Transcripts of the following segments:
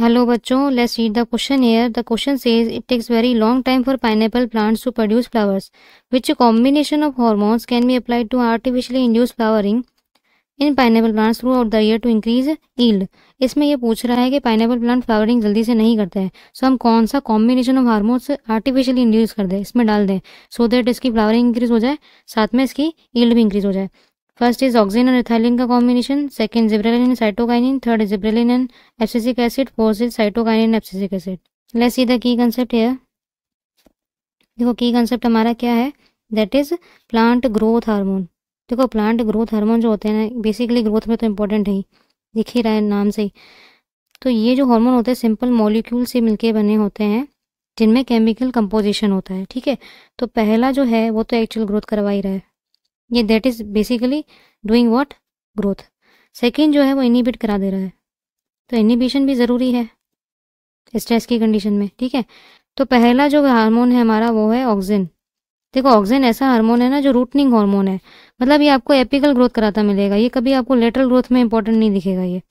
Hello बच्चों let's read the question here the question says it takes very long time for pineapple plants to produce flowers which combination of hormones can be applied to artificially induce flowering in pineapple plants throughout the year to increase yield इसमें यह पूछ रहा है कि pineapple plant flowering जल्दी से नहीं करते हैं सो so, हम कौन सा combination of hormones artificially induce कर दें इसमें डाल दें सो दैट इसकी फ्लावरिंग इंक्रीज हो जाए साथ में इसकी ईल्ड भी इंक्रीज हो जाए फर्स्ट इज ऑक्सीजन और इथाइलिन का combination second gibberellin and cytokinin third is gibberellin and abscisic acid fourth is cytokinin abscisic acid let's see the key concept here देखो की कंसेप्ट हमारा क्या है that is plant growth hormone देखो plant growth hormone जो होते हैं ना basically growth में तो इम्पोर्टेंट है ही दिख ही रहा है नाम से ही तो ये जो हार्मोन होते हैं सिंपल मॉलिक्यूल से मिलके बने होते हैं जिनमें केमिकल कंपोजिशन होता है ठीक है तो पहला जो है वो तो एक्चुअल ग्रोथ करवा ही रहा है ये that is basically doing what growth second जो है वो इनिबिट करा दे रहा है तो इनिबिशन भी ज़रूरी है स्ट्रेस की कंडीशन में ठीक है तो पहला जो हार्मोन है हमारा वो है ऑक्सीजन देखो ऑक्सीजन ऐसा हार्मोन है ना जो रूटनिंग हार्मोन है मतलब ये आपको एपिकल ग्रोथ कराता मिलेगा ये कभी आपको लेटरल ग्रोथ में इंपॉर्टेंट नहीं दिखेगा ये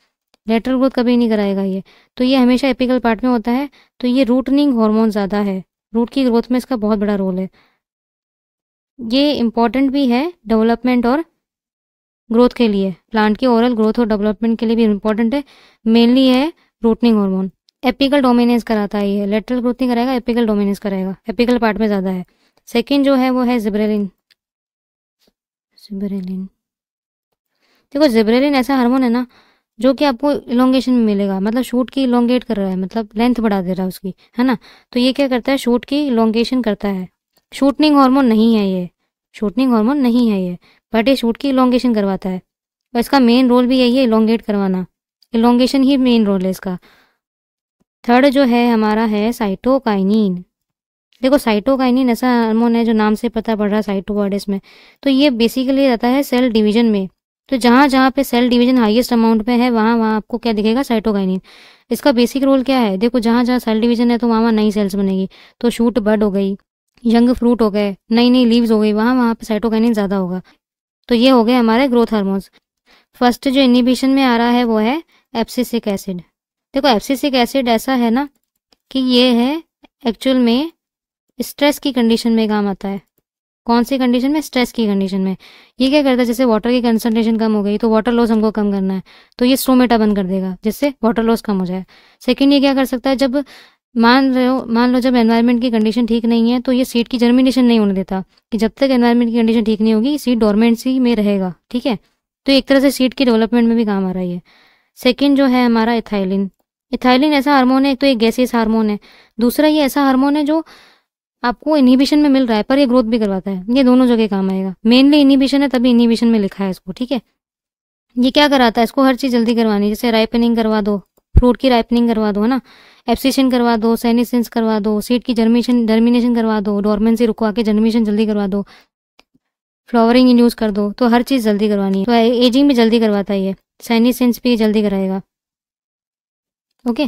लेटरल ग्रोथ कभी नहीं कराएगा ये तो ये हमेशा एपिकल पार्ट में होता है तो ये रूटनिंग हार्मोन ज़्यादा है रूट की ग्रोथ में इसका बहुत बड़ा रोल है ये इम्पॉर्टेंट भी है डेवलपमेंट और ग्रोथ के लिए प्लांट की ओरल ग्रोथ और डेवलपमेंट के लिए भी इम्पॉर्टेंट है मेनली है रूटनिंग हार्मोन एपिकल डोमिनेंस कराता है ये लेटरल ग्रोथ नहीं कराएगा एपिकल डोमिनेंस कराएगा एपिकल पार्ट में ज़्यादा है सेकेंड जो है वो है जिब्रेलिन जिब्रेलिन देखो जिब्रेलिन ऐसा हार्मोन है ना जो कि आपको इलोंगेशन में मिलेगा मतलब शूट की इलोंगेट कर रहा है मतलब लेंथ बढ़ा दे रहा है उसकी है ना तो ये क्या करता है शूट की इलोंगेशन करता है शूटनिंग हार्मोन नहीं है ये शूटनिंग हार्मोन नहीं है ये बट ये शूट की इलोंगेशन करवाता है और इसका मेन रोल भी यही है इलोंगेट करवाना इलोंगेशन ही मेन रोल है इसका थर्ड जो है हमारा है साइटोकाइनिन देखो साइटोकाइनिन ऐसा हार्मोन है जो नाम से पता पड़ रहा है साइटो वर्ड तो ये बेसिकली रहता है सेल डिवीजन में तो जहाँ जहाँ पे सेल डिवीजन हाईएस्ट अमाउंट में है वहाँ वहाँ आपको क्या दिखेगा साइटोकाइनिन इसका बेसिक रोल क्या है देखो जहाँ जहाँ सेल डिवीजन है तो वहाँ वहाँ नई सेल्स बनेगी तो शूट बर्ड हो गई यंग फ्रूट हो गए नई नई लीव्स हो गई वहाँ वहाँ पर साइटोकाइनिन ज़्यादा होगा तो ये हो गए हमारे ग्रोथ हार्मोन्स फर्स्ट जो इनिबिशन में आ रहा है वो है एप्सिसिक एसिड देखो एप्सिसिक एसिड ऐसा है ना कि ये है एक्चुअल में स्ट्रेस की कंडीशन में काम आता है कौन सी कंडीशन में स्ट्रेस की कंडीशन में ये क्या करता है जैसे वाटर की कंसनट्रेशन कम हो गई तो वाटर लॉस हमको कम करना है तो ये स्टोमेटा बंद कर देगा जिससे वाटर लॉस कम हो जाए सेकेंड ये क्या कर सकता है जब मान रहे हो मान लो जब एनवायरनमेंट की कंडीशन ठीक नहीं है तो ये सीड की जर्मिनेशन नहीं होने देता कि जब तक एनवायरनमेंट की कंडीशन ठीक नहीं होगी सीड डोरमेंसी में रहेगा ठीक है तो एक तरह से सीड की डेवलपमेंट में भी काम आ रहा है सेकेंड जो है हमारा इथाइलिन इथाइलिन ऐसा हार्मोन है एक तो एक गैसियस हार्मोन है दूसरा ये ऐसा हार्मोन है जो आपको इनहिबिशन में मिल रहा है पर ये ग्रोथ भी करवाता है ये दोनों जगह काम आएगा मेनली इनहिबिशन है तभी इनहिबिशन में लिखा है इसको ठीक है ये क्या कराता है इसको हर चीज़ जल्दी करवानी जैसे राइपनिंग करवा दो फ्रूट की राइपनिंग करवा दो है ना एप्सीशन करवा दो सैनिसेंस करवा दो सीड की जर्मिनेशन जर्मिनेशन करवा दो से रुकवा के जर्मिनेशन जल्दी करवा दो फ्लावरिंग इंड्यूस कर दो तो हर चीज़ जल्दी करवानी है तो एजिंग भी जल्दी करवाता ही है सैनिसेंस भी जल्दी कराएगा ओके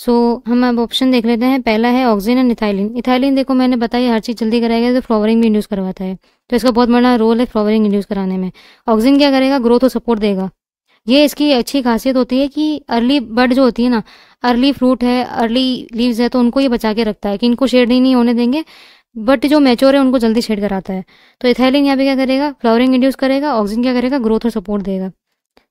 सो so, हम अब ऑप्शन देख लेते हैं पहला है ऑक्सीजन एंड इथाइलिन इथाइलिन देखो मैंने बताया हर चीज़ जल्दी कराएगा तो फ्लावरिंग भी इंड्यूस करवाता है तो इसका बहुत बड़ा रोल है फ्लावरिंग इंड्यूस कराने में ऑक्सीजन क्या करेगा ग्रोथ और सपोर्ट देगा ये इसकी अच्छी खासियत होती है कि अर्ली बर्ड जो होती है ना अर्ली फ्रूट है अर्ली लीव्स है तो उनको ये बचा के रखता है कि इनको शेड नहीं होने देंगे बट जो मेच्योर है उनको जल्दी शेड कराता है तो इथेलिन यहाँ पे क्या करेगा फ्लावरिंग इंड्यूस करेगा ऑक्सीजन क्या करेगा ग्रोथ और सपोर्ट देगा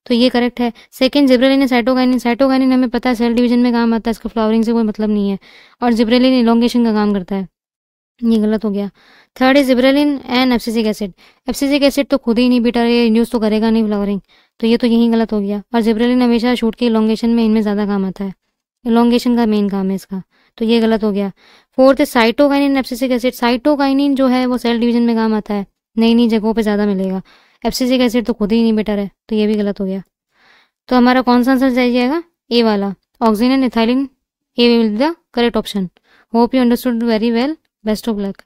तो ये करेक्ट है सेकेंड जिब्रेलिन है साइटोगाइनिन साइटोगाइनिन हमें पता है सेल डिवीजन में काम आता है इसका फ्लावरिंग से कोई मतलब नहीं है और जिब्रेलिन इलोंगेशन का काम करता है ये गलत हो गया third is gibberellin and abscisic acid abscisic acid तो खुद ही नहीं बीटा ये यूज़ तो करेगा नहीं फ्लावरिंग तो ये तो यही गलत हो गया और जिब्रेलिन हमेशा शूट के इलोंगेशन में इनमें ज़्यादा काम आता है इलोंगेशन का मेन काम है इसका तो ये गलत हो गया fourth is cytokinin abscisic acid cytokinin जो है वो सेल डिविजन में काम आता है नई नई जगहों पर ज़्यादा मिलेगा एफसीसिक एसिड तो खुद ही नहीं बेटर है तो ये भी गलत हो गया तो हमारा कौन सा आंसर जाइएगा ए वाला auxin ethylene A will the correct option hope you understood very well Best of luck.